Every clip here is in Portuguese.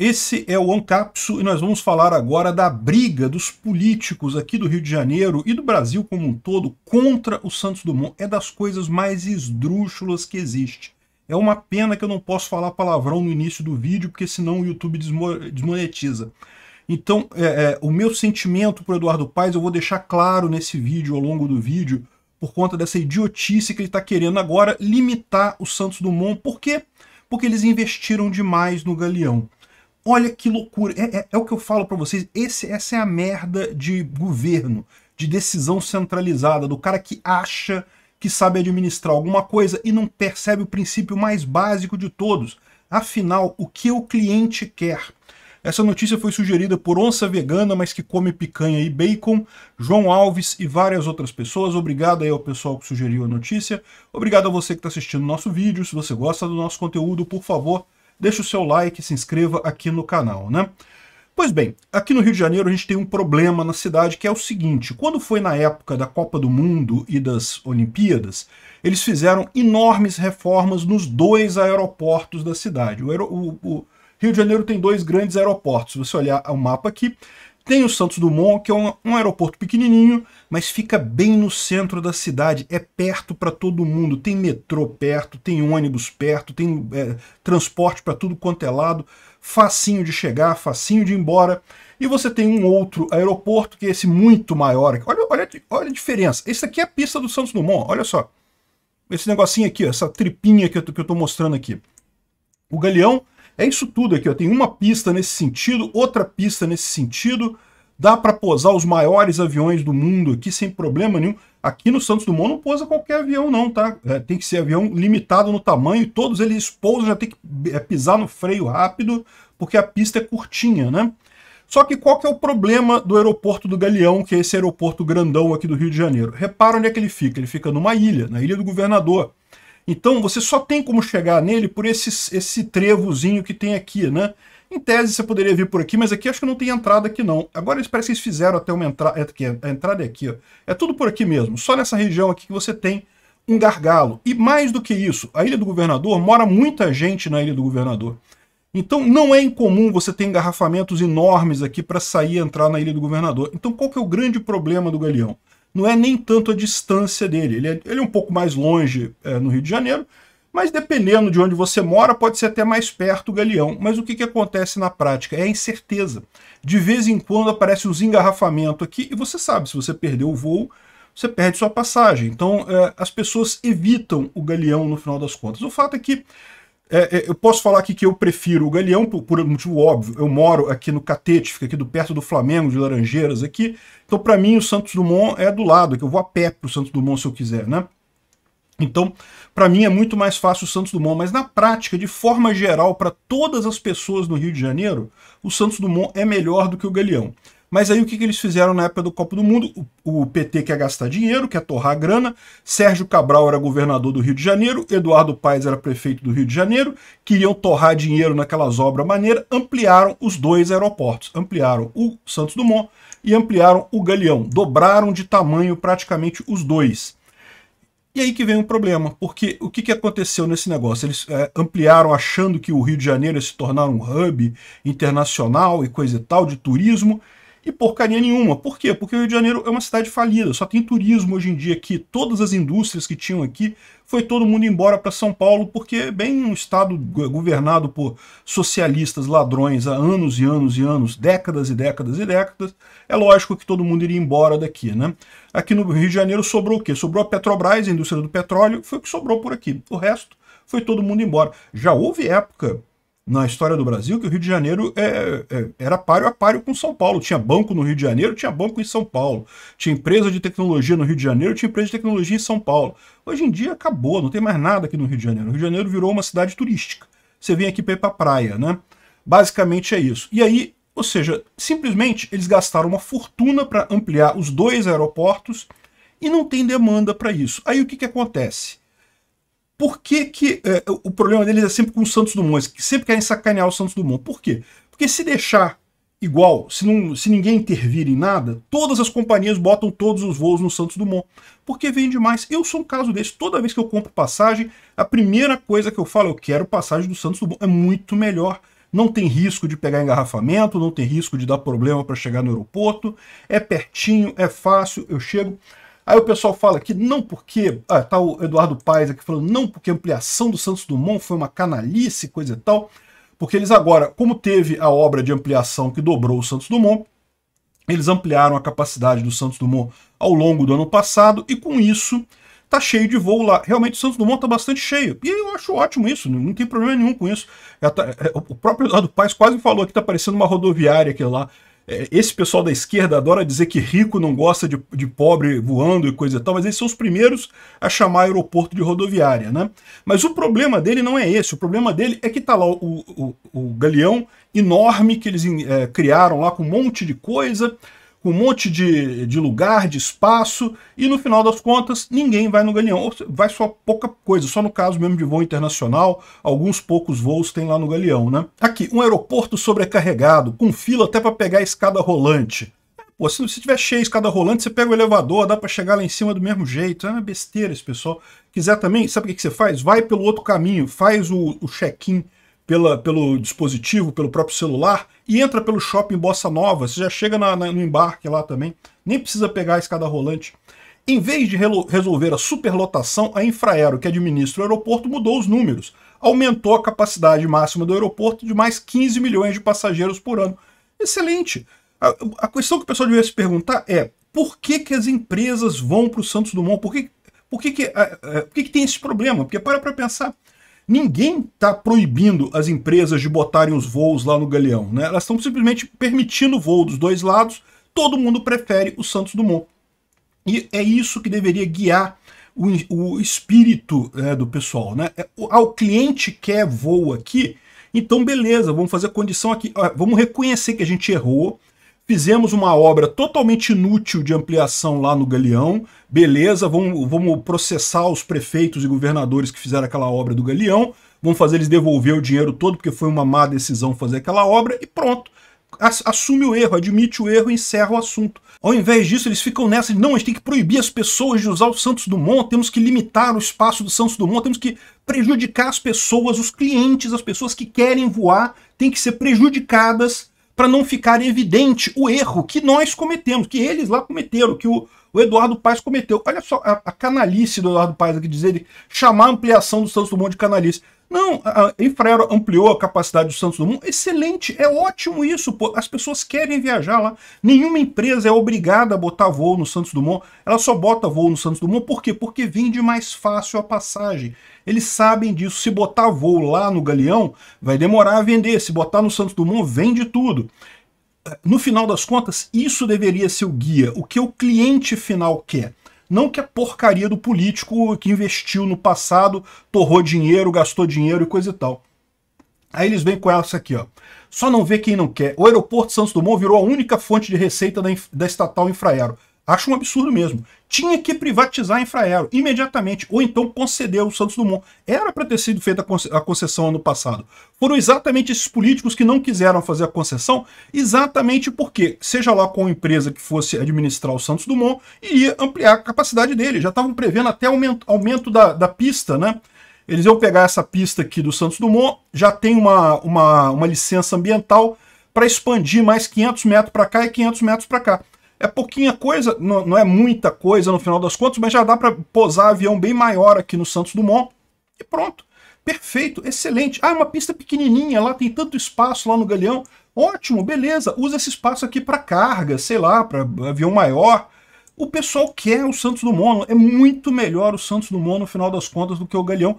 Esse é o Ancapsu e nós vamos falar agora da briga dos políticos aqui do Rio de Janeiro e do Brasil como um todo contra o Santos Dumont. É das coisas mais esdrúxulas que existe. É uma pena que eu não posso falar palavrão no início do vídeo, porque senão o YouTube desmonetiza. Então, é, é, o meu sentimento o Eduardo Paes eu vou deixar claro nesse vídeo, ao longo do vídeo, por conta dessa idiotice que ele está querendo agora limitar o Santos Dumont. Por quê? Porque eles investiram demais no Galeão. Olha que loucura. É, é, é o que eu falo para vocês. Esse, essa é a merda de governo, de decisão centralizada, do cara que acha que sabe administrar alguma coisa e não percebe o princípio mais básico de todos. Afinal, o que o cliente quer? Essa notícia foi sugerida por onça vegana, mas que come picanha e bacon, João Alves e várias outras pessoas. Obrigado aí ao pessoal que sugeriu a notícia. Obrigado a você que está assistindo o nosso vídeo. Se você gosta do nosso conteúdo, por favor, deixe o seu like, se inscreva aqui no canal, né? Pois bem, aqui no Rio de Janeiro a gente tem um problema na cidade que é o seguinte: quando foi na época da Copa do Mundo e das Olimpíadas, eles fizeram enormes reformas nos dois aeroportos da cidade. O, aer... o, o Rio de Janeiro tem dois grandes aeroportos. Se você olhar o mapa aqui, tem o Santos Dumont, que é um, um aeroporto pequenininho, mas fica bem no centro da cidade, é perto para todo mundo, tem metrô perto, tem ônibus perto, tem é, transporte para tudo quanto é lado, facinho de chegar, facinho de ir embora. E você tem um outro aeroporto, que é esse muito maior. Olha, olha, olha a diferença. Esse aqui é a pista do Santos Dumont, olha só. Esse negocinho aqui, ó, essa tripinha que eu, que eu mostrando aqui. O Galeão é isso tudo aqui, ó. tem uma pista nesse sentido, outra pista nesse sentido, dá para posar os maiores aviões do mundo aqui sem problema nenhum. Aqui no Santos Dumont não pousa qualquer avião não, tá? É, tem que ser avião limitado no tamanho, todos eles pousam, já tem que é, pisar no freio rápido, porque a pista é curtinha, né? Só que qual que é o problema do aeroporto do Galeão, que é esse aeroporto grandão aqui do Rio de Janeiro? Repara onde é que ele fica, ele fica numa ilha, na Ilha do Governador. Então você só tem como chegar nele por esse, esse trevozinho que tem aqui, né? Em tese você poderia vir por aqui, mas aqui acho que não tem entrada aqui não. Agora parece que eles fizeram até uma entrada, é, é, a entrada é aqui, ó. É tudo por aqui mesmo, só nessa região aqui que você tem um gargalo. E mais do que isso, a Ilha do Governador, mora muita gente na Ilha do Governador. Então não é incomum você ter engarrafamentos enormes aqui para sair e entrar na Ilha do Governador. Então qual que é o grande problema do Galeão? não é nem tanto a distância dele. Ele é, ele é um pouco mais longe é, no Rio de Janeiro, mas dependendo de onde você mora, pode ser até mais perto o Galeão. Mas o que, que acontece na prática? É a incerteza. De vez em quando aparece os engarrafamentos aqui e você sabe, se você perdeu o voo, você perde sua passagem. Então é, as pessoas evitam o Galeão no final das contas. O fato é que é, é, eu posso falar aqui que eu prefiro o Galeão, por, por, motivo óbvio. Eu moro aqui no Catete, fica aqui do, perto do Flamengo, de Laranjeiras, aqui. Então, para mim, o Santos Dumont é do lado, que eu vou a pé pro Santos Dumont se eu quiser, né? Então, para mim é muito mais fácil o Santos Dumont, mas na prática, de forma geral, para todas as pessoas no Rio de Janeiro, o Santos Dumont é melhor do que o Galeão. Mas aí o que, que eles fizeram na época do Copa do Mundo? O, o PT quer gastar dinheiro, quer torrar grana. Sérgio Cabral era governador do Rio de Janeiro, Eduardo Paes era prefeito do Rio de Janeiro, queriam torrar dinheiro naquelas obras maneira, ampliaram os dois aeroportos, ampliaram o Santos Dumont e ampliaram o Galeão, dobraram de tamanho praticamente os dois. E aí que vem um problema, porque o que, que aconteceu nesse negócio? Eles é, ampliaram achando que o Rio de Janeiro ia se tornar um hub internacional e coisa e tal, de turismo, e porcaria nenhuma. Por quê? Porque o Rio de Janeiro é uma cidade falida, só tem turismo hoje em dia aqui. Todas as indústrias que tinham aqui, foi todo mundo embora para São Paulo, porque é bem um estado governado por socialistas ladrões há anos e anos e anos, décadas e décadas e décadas. É lógico que todo mundo iria embora daqui, né? Aqui no Rio de Janeiro sobrou o quê? Sobrou a Petrobras, a indústria do petróleo, foi o que sobrou por aqui. O resto foi todo mundo embora. Já houve época na história do Brasil que o Rio de Janeiro é, é, era páreo a páreo com São Paulo. Tinha banco no Rio de Janeiro, tinha banco em São Paulo. Tinha empresa de tecnologia no Rio de Janeiro, tinha empresa de tecnologia em São Paulo. Hoje em dia acabou, não tem mais nada aqui no Rio de Janeiro. O Rio de Janeiro virou uma cidade turística. Você vem aqui para ir para praia, né? Basicamente é isso. E aí, ou seja, simplesmente eles gastaram uma fortuna para ampliar os dois aeroportos e não tem demanda para isso. Aí o que, que acontece? por que, que é, o problema deles é sempre com o Santos Dumont, que sempre querem sacanear o Santos Dumont. Por quê? Porque se deixar igual, se, não, se ninguém intervir em nada, todas as companhias botam todos os voos no Santos Dumont, porque vende mais. Eu sou um caso desse. Toda vez que eu compro passagem, a primeira coisa que eu falo, eu quero passagem do Santos Dumont. É muito melhor. Não tem risco de pegar engarrafamento, não tem risco de dar problema para chegar no aeroporto. É pertinho, é fácil, eu chego. Aí o pessoal fala que não porque. Ah, tá o Eduardo Paes aqui falando, não porque a ampliação do Santos Dumont foi uma canalice, coisa e tal. Porque eles agora, como teve a obra de ampliação que dobrou o Santos Dumont, eles ampliaram a capacidade do Santos Dumont ao longo do ano passado e com isso tá cheio de voo lá. Realmente o Santos Dumont tá bastante cheio. E eu acho ótimo isso, não tem problema nenhum com isso. É é, o próprio Eduardo Paes quase falou que tá parecendo uma rodoviária aqui lá. É, esse pessoal da esquerda adora dizer que rico não gosta de, de, pobre voando e coisa e tal, mas eles são os primeiros a chamar aeroporto de rodoviária, né? Mas o problema dele não é esse, o problema dele é que tá lá o, o, o galeão enorme que eles é, criaram lá com um monte de coisa, um monte de, de lugar, de espaço, e no final das contas ninguém vai no Galeão. Vai só pouca coisa, só no caso mesmo de voo internacional, alguns poucos voos tem lá no Galeão, né? Aqui, um aeroporto sobrecarregado, com fila até para pegar a escada rolante. Pô, se, se tiver cheio a escada rolante, você pega o elevador, dá para chegar lá em cima do mesmo jeito. É uma besteira esse pessoal. Quiser também, sabe o que, que você faz? Vai pelo outro caminho, faz o, o check-in pela, pelo dispositivo, pelo próprio celular, e entra pelo shopping Bossa Nova. Você já chega na, na, no embarque lá também, nem precisa pegar a escada rolante. Em vez de resolver a superlotação, a Infraero, que administra o aeroporto, mudou os números. Aumentou a capacidade máxima do aeroporto de mais 15 milhões de passageiros por ano. Excelente! A, a questão que o pessoal deveria se perguntar é por que, que as empresas vão para o Santos Dumont? Por que, por que, que, a, a, por que, que tem esse problema? Porque para para pensar, Ninguém está proibindo as empresas de botarem os voos lá no Galeão. Né? Elas estão simplesmente permitindo o voo dos dois lados. Todo mundo prefere o Santos Dumont. E é isso que deveria guiar o, o espírito né, do pessoal. Né? É, ah, o, cliente quer voo aqui, então beleza, vamos fazer a condição aqui. Vamos reconhecer que a gente errou, fizemos uma obra totalmente inútil de ampliação lá no Galeão, beleza, vamos, vamos processar os prefeitos e governadores que fizeram aquela obra do Galeão, vamos fazer eles devolver o dinheiro todo, porque foi uma má decisão fazer aquela obra, e pronto. Assume o erro, admite o erro e encerra o assunto. Ao invés disso, eles ficam nessa de, não, a gente tem que proibir as pessoas de usar o Santos Dumont, temos que limitar o espaço do Santos Dumont, temos que prejudicar as pessoas, os clientes, as pessoas que querem voar, têm que ser prejudicadas para não ficar evidente o erro que nós cometemos, que eles lá cometeram, que o, o Eduardo Paes cometeu. Olha só a, a canalice do Eduardo Paes aqui, dizer ele chamar a ampliação do Santos Dumont de canalice. Não, a Infraero ampliou a capacidade do Santos Dumont. Excelente, é ótimo isso, pô. As pessoas querem viajar lá. Nenhuma empresa é obrigada a botar voo no Santos Dumont. Ela só bota voo no Santos Dumont por quê? Porque vende mais fácil a passagem. Eles sabem disso. Se botar voo lá no Galeão, vai demorar a vender. Se botar no Santos Dumont, vende tudo no final das contas, isso deveria ser o guia, o que o cliente final quer. Não que a porcaria do político que investiu no passado, torrou dinheiro, gastou dinheiro e coisa e tal. Aí eles vêm com essa aqui, ó. Só não vê quem não quer. O aeroporto Santos Dumont virou a única fonte de receita da, da estatal Infraero. Acho um absurdo mesmo. Tinha que privatizar a Infraero imediatamente, ou então conceder o Santos Dumont. Era para ter sido feita a concessão ano passado. Foram exatamente esses políticos que não quiseram fazer a concessão, exatamente porque, seja lá qual empresa que fosse administrar o Santos Dumont, iria ampliar a capacidade dele. Já estavam prevendo até aumento, aumento da, da pista, né? Eles iam pegar essa pista aqui do Santos Dumont, já tem uma, uma, uma licença ambiental para expandir mais 500 metros para cá e 500 metros para cá. É pouquinha coisa, não, não é muita coisa no final das contas, mas já dá para posar avião bem maior aqui no Santos Dumont e pronto. Perfeito, excelente. Ah, é uma pista pequenininha, lá tem tanto espaço lá no Galeão. Ótimo, beleza. Usa esse espaço aqui para carga, sei lá, para avião maior. O pessoal quer o Santos Dumont. É muito melhor o Santos Dumont no final das contas do que o Galeão.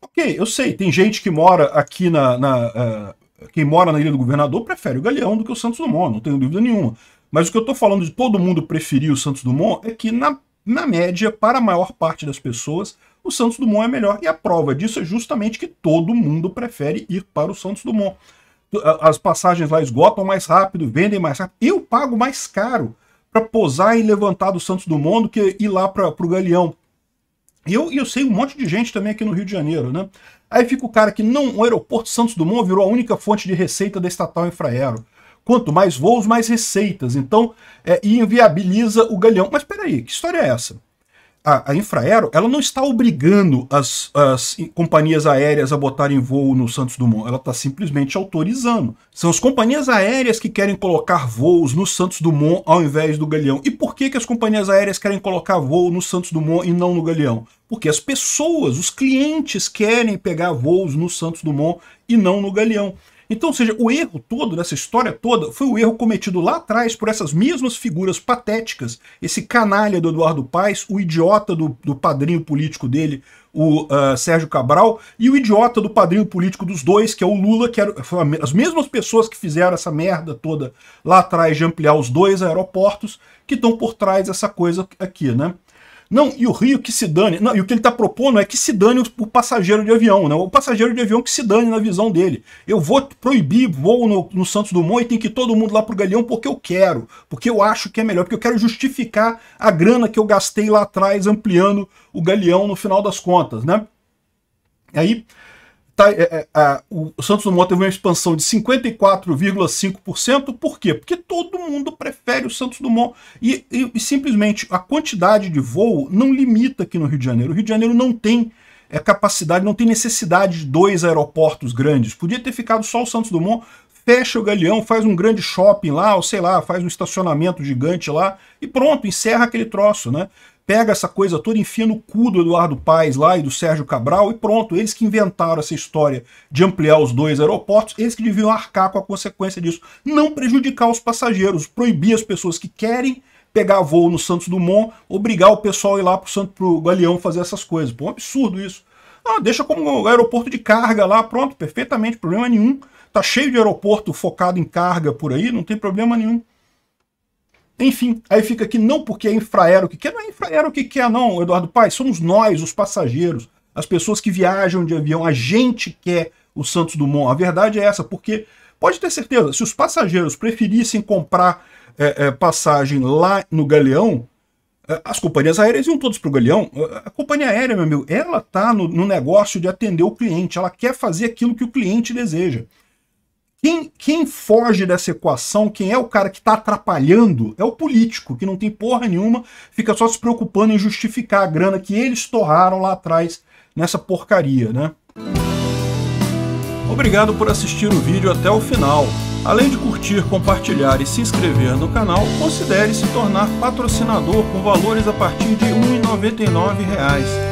Ok, eu sei, tem gente que mora aqui na. na uh, quem mora na Ilha do Governador prefere o Galeão do que o Santos Dumont, não tenho dúvida nenhuma. Mas o que eu estou falando de todo mundo preferir o Santos Dumont é que, na, na média, para a maior parte das pessoas, o Santos Dumont é melhor. E a prova disso é justamente que todo mundo prefere ir para o Santos Dumont. As passagens lá esgotam mais rápido, vendem mais rápido. Eu pago mais caro para posar e levantar do Santos Dumont do que ir lá para o Galeão. E eu, eu sei um monte de gente também aqui no Rio de Janeiro, né? Aí fica o cara que não, o aeroporto Santos Dumont virou a única fonte de receita da estatal Infraero. Quanto mais voos, mais receitas. Então, é, inviabiliza o galhão. Mas peraí, que história é essa? A, a Infraero ela não está obrigando as, as companhias aéreas a botarem voo no Santos Dumont. Ela está simplesmente autorizando. São as companhias aéreas que querem colocar voos no Santos Dumont ao invés do Galeão. E por que, que as companhias aéreas querem colocar voo no Santos Dumont e não no Galeão? Porque as pessoas, os clientes querem pegar voos no Santos Dumont e não no Galeão. Então, ou seja, o erro todo dessa história toda foi o erro cometido lá atrás por essas mesmas figuras patéticas. Esse canalha do Eduardo Paes, o idiota do, do padrinho político dele, o uh, Sérgio Cabral, e o idiota do padrinho político dos dois, que é o Lula, que foram as mesmas pessoas que fizeram essa merda toda lá atrás de ampliar os dois aeroportos, que estão por trás dessa coisa aqui, né? Não, e o Rio que se dane. Não, e o que ele está propondo é que se dane o, o passageiro de avião, né? O passageiro de avião que se dane na visão dele. Eu vou proibir voo no, no Santos Dumont e tem que ir todo mundo lá pro Galeão porque eu quero, porque eu acho que é melhor, porque eu quero justificar a grana que eu gastei lá atrás ampliando o Galeão no final das contas, né? E aí tá, é, é, o Santos Dumont teve uma expansão de 54,5%. Por quê? Porque todo mundo prefere o Santos Dumont. E, e, e, simplesmente a quantidade de voo não limita aqui no Rio de Janeiro. O Rio de Janeiro não tem é, capacidade, não tem necessidade de dois aeroportos grandes. Podia ter ficado só o Santos Dumont, fecha o galeão, faz um grande shopping lá, ou sei lá, faz um estacionamento gigante lá e pronto, encerra aquele troço, né? Pega essa coisa toda, enfia no cu do Eduardo Paes lá e do Sérgio Cabral e pronto, eles que inventaram essa história de ampliar os dois aeroportos, eles que deviam arcar com a consequência disso. Não prejudicar os passageiros, proibir as pessoas que querem pegar voo no Santos Dumont, obrigar o pessoal a ir lá pro, Santo, pro Galeão fazer essas coisas. Pô, um absurdo isso. Ah, deixa como aeroporto de carga lá, pronto, perfeitamente, problema nenhum. Tá cheio de aeroporto focado em carga por aí, não tem problema nenhum. Enfim, aí fica aqui não porque é infraero que quer, é? não é infraero que quer é, não, Eduardo Pai, somos nós, os passageiros, as pessoas que viajam de avião, a gente quer é o Santos Dumont. A verdade é essa, porque pode ter certeza, se os passageiros preferissem comprar é, é, passagem lá no Galeão, as companhias aéreas iam todos para o Galeão. A companhia aérea, meu amigo, ela está no, no, negócio de atender o cliente, ela quer fazer aquilo que o cliente deseja. Quem, quem foge dessa equação, quem é o cara que está atrapalhando, é o político, que não tem porra nenhuma, fica só se preocupando em justificar a grana que eles torraram lá atrás nessa porcaria, né? Obrigado por assistir o vídeo até o final. Além de curtir, compartilhar e se inscrever no canal, considere se tornar patrocinador com valores a partir de R$ 1,99